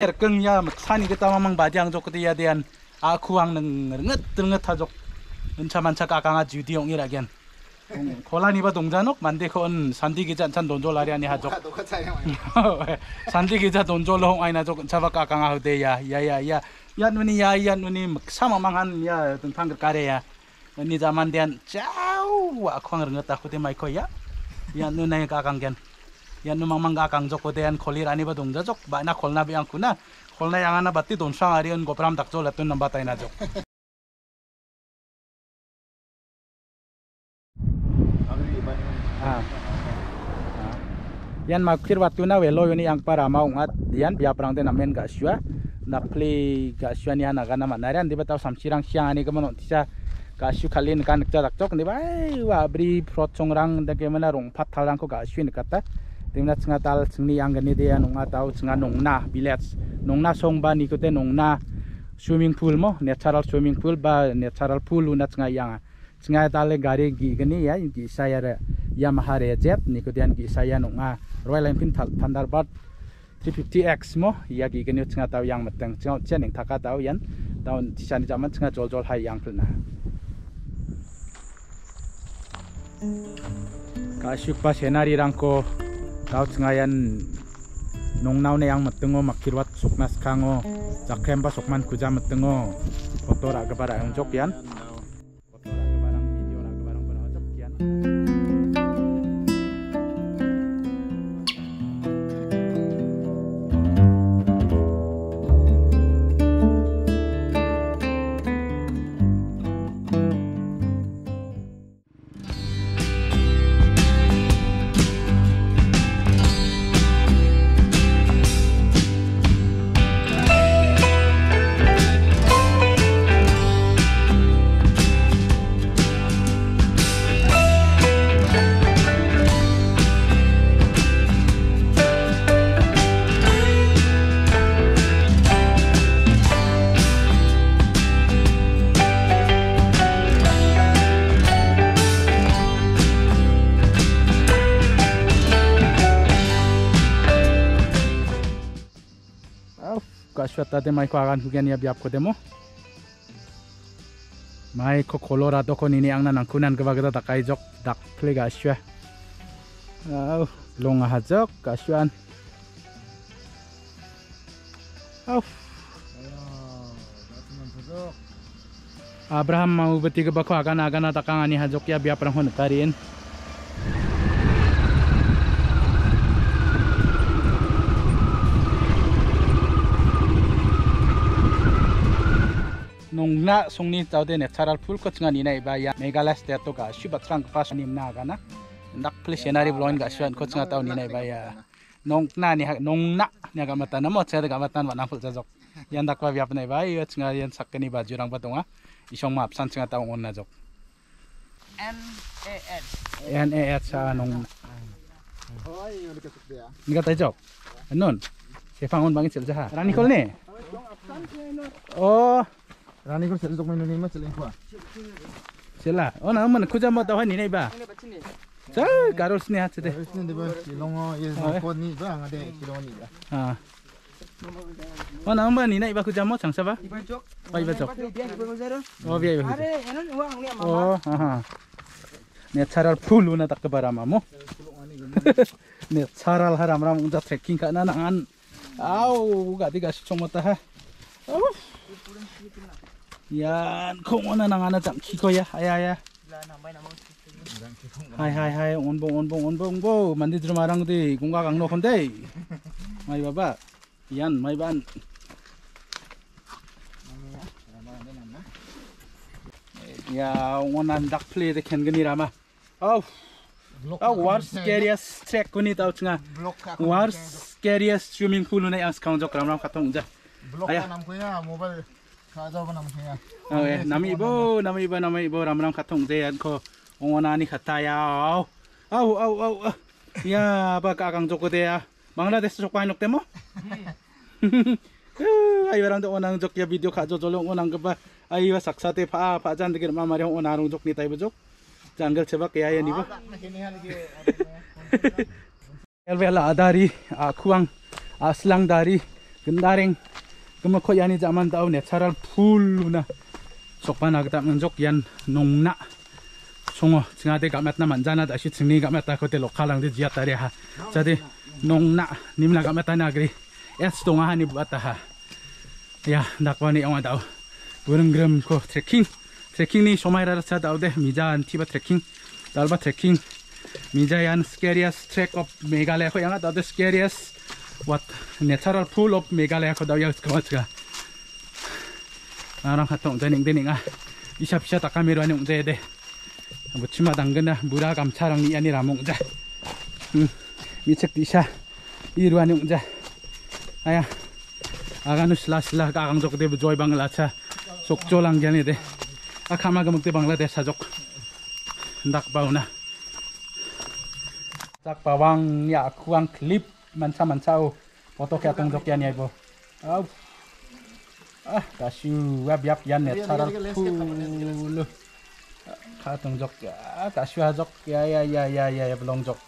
cái cái nhà mà erkeng ya maksani kita mamang badiang jok dia dian aku ang neng nget nget ha jok encha mancha kakanga judi ong ira gen kola ni ba dongjanok mande kon sandi gi jan chan donjo lari ani ha jok sandi gi ja donjo lo aina jok chaba kakanga đây ya ya ya ya ya nuni ya ya nuni maksama mangan ya tentang kare ya chào à dian chau wa ngất rengat aku te mai coi ya ya nunai kakang gen yan numang mangga kang jok kote yan kholir rani ba dong jok ba na kholna bi ang kuna kholna yang ana batti don sang ari on gopram tak jol atun namba tai na jok ah. yan makir watu na welo yoni yang para maungat yan biya prang te namen ga na napli ga shua ni ana ari, an di ba batau samsirang siang ani kemano tisa kasu kalin kan kerja tak cok ni bri wabri song rang bagaimana rong pat talang ko kasu ni kata timnat nga tal singni angani de anung nga tau singa nongna village nongna songba nikote nongna swimming pool mo natural swimming pool ba natural pool una singa yang singa tal gari gi gani ya gi saya re Yamaha mahare jet nikote an gi saya nonga Royal Enfield Thunderbird 350X mo ya gi gani singa tau yang mateng singa chening thaka tau yan tau tisani jaman singa jol jol hai yang pulna Kasih pas senari rangko Kauts ngayon nong naw na matengo matungo makirwat sukmas kango sa kremba sukman kuja matungo Potor agapara yung jok yan Aspettate mai kwagan kugen ya biap demo. Mai ko kolora doko nini angna nanang kunan gaba gada takai jok dak plega asya. Au longa hajok kasyan. Au. Abraham mau betiga bako agan agan atakang ani hajok ya biap hon tarin. songna songni tawde ne charal phul ko chinga nina iba ya megala state to ka shiba trang pa nim na ga na nak police senari bloin ga shwan ko chinga taw nina iba ya nongna ni nongna nya ga mata na mo che ga mata na phul jajok yan dak pa byap na iba ya chinga yan sakni ba jurang ba tonga isong ma apsan chinga taw on na jok n e n n e n sa nong oi ni ka tukde ya ni ka tajok non Sefangon bangin sel Rani kol ne? Oh, Rani kau sedang main ini mas jeling kuah. Oh nama nak kuja mata hani nih ba. So, garus ni hati deh. Garus ni oh, ye, kau ni ba, ngade kilong ni ba. Ah. Oh, nama ni nak ibu kerja mau cangsa apa? Ibu cok. Oh, ibu cok. Oh, biar ibu. Oh, ha ha. Nih cara pulu kebara mamu. Nih cara lah ramram untuk trekking kan nangan. Aau, gak tiga cuma tahu. Yan, kung ano nang ana tang kiko ya, ay ay. Hai hai hai, onbo onbo onbo onbo, mandi drum arang di, kungka kang no day. May baba, yan may ban. Ya, onan dak play de ken gani rama. Oh. Oh, worst scariest track kuni tau cunga. Worst scariest swimming pool unai ang skang jok ram ram katong ja. Blok nam kuya mobile. Oke, nami ibu, nami ibu, nami ibu, ram ram katung zean ko, ongonani kata ya, au, au, au, au, ya, apa kang joko deh ya, desa joko ainok temo, ayo orang tuh onang jok ya video kak jojo long onang keba, ayo saksa teh pa, pa jan dikir mama dia onarung jok nih tapi jok, janggal coba kayak ya nih bu, elvela adari, akuang, aslang dari, gendareng, mà anh ấy kama kho yani jaman tau natural pool na sokpa na ta man jok yan nong na songo chinga gặp mặt na man jana da shi chingni gamet ta ko te lokha lang de jia ta re ha cha de nong là gặp mặt ta na gri es tonga ha ni bắt ta ha yeah, ya dak pa ni ong dau burung gram co trekking trekking ni mai ra cha dau de mija an ti bắt trekking dal bắt trekking mija yan scariest trek of meghalaya ko yang da the scariest wat natural pool of megalaya kodau yau tsukawa tsuka arang hatong zening zening ah hmm. isha pisha takamiru anung zede abu cima tanggena bura kam charang ni ani ramung zah mi cek disha iru ayah aganu sila sila kakang jok debu joy bangla cha ah. sok jolang jani de akama gemuk de bangla ah, bau na Tak bawang ya kuang klip มันซ้ำมันเศร้าพอตกแค่ตรงตกแค่เนี่ยบ่เอาอ่ะกาชิวแวบยับยันเนี่ยซาดาคูลข้าตรงจกกาชิวจกยายายายายายาลงจก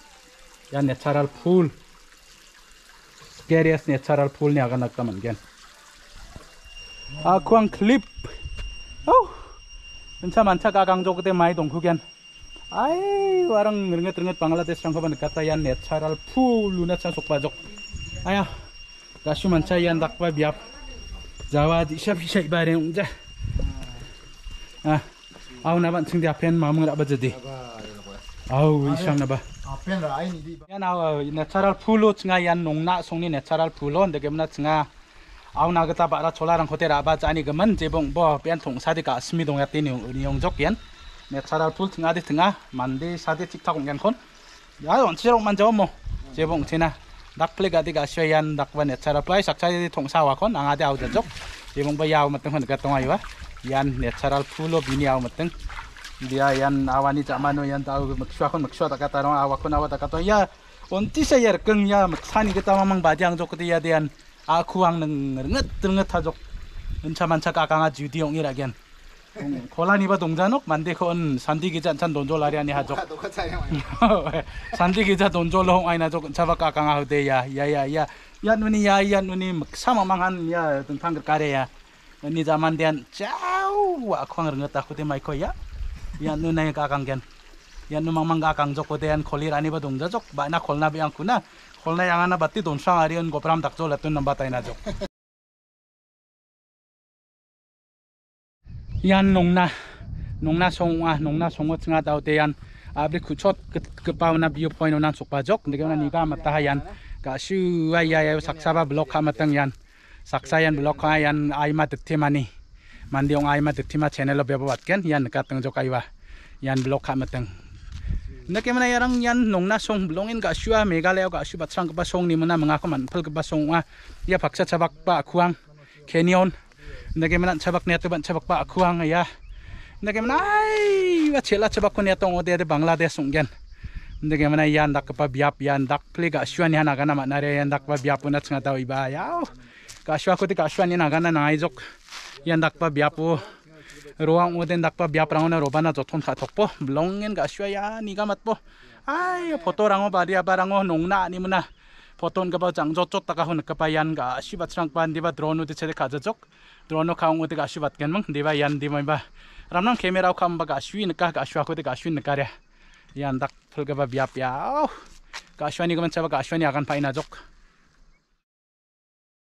ยันเนี่ยซาดาพูลสเกเรียสเนี่ยซาดาพูลเนี่ยกันนักตะมันกันอาควงคลิปเอ้าเป็นชามันชากากางจกเต็มไม้ตรงคู่กันไอ้ warang ngerenget renget Bangladesh rang kapan kata yan natural ya, full pu luna sok bajok ayah kasih manca yan dakwa biap Jawa di syap syai bareng ja ah au naban sing diapen pen mamun ra bajadi au isam naba pen ra ai ni di yan au natural pulo chnga yang nongna songni natural full, ndege mna chnga au naga gata bara chola hotel khote ra ba chani jebong bo pen tong sadika ka asmi ya tin jok yan metara tul tinga di tinga mandi sate tik tak kon ya on sirong man jaw mo cebong cina, dak ple gadi ga yan, dak wan metara plai sak chai di tong sawa kon ang de au jajok. jok mateng hon dekat tong aiwa yan metara pulo bini au mateng dia yan awani mano yan tau maksua kon maksua tak kata rong kon awak tak kata ya onti saya keng ya maksani kita mamang badiang jok ya dian aku ang neng renget renget hajok. encaman cak akanga aju ira iragian kolani ba dongjanok mandi kon sandi gija chan donjo lari ani ha Sandi santi gija donjo long aina jok chaba ka kanga hote ya ya ya ya ya nuni ya ya nuni sama mangan ya tentang kare ya ini zaman dian jauh aku ngerti aku te mai ko ya ya nuni ka kang gen ya nu mang mang ka kang jok baina an kolir ani ba dong jok ba na kolna bi angku na yang ana batti ari arion gopram takjo latun namba ina jok yan nong na nong na song ah nong na songo chenga tau te yan abri ah, kuchot pau na bio point na sok pajok ndega na nika mata yan ka shu ai ai sak saba blok ha matang yan sa yan blok ha yan ai ma tte mani mandi ong ai ma tte ma channel be bat ken yan ka tang jok yan blok ha matang ndake mana yarang yan nongna song blongin ka shua leo ka shu batrang ah, ka pa song ni mana manga pel man phal song a ah. ya paksa chabak pa kuang kenyon Nagimana cebak niya tuban cebak pa aku ang ya. Nagimana ay wachela chabak ko niya tong ode de Bangladesh ungyan. Nagimana yan dak pa biap iya, ndak dak pliga shuan yan aga nama nare yan dak pa biap punat nga tau iba yaw. shuan kuti ti shuan ni naga na naizok iya, ndak dak pa biapu. Ruang uden dak pa biap roba na robana jothon kha thokpo blongen kaswa ya gamat po. Ay iya, foto rango badia barango nongna ni mana. photon ka ba chang jo chot taka hun ka pa yan ga shibat sang pan diba drone uti chede khaja chok drone khaung uti ga shibat ken mang diba yan di mai ba ramnam camera kham ba ga shwin ka ga shwa ko te ga shwin ka re yan dak phul ka ba bia pya ka shwani ka man chaba ga shwani agan paina jok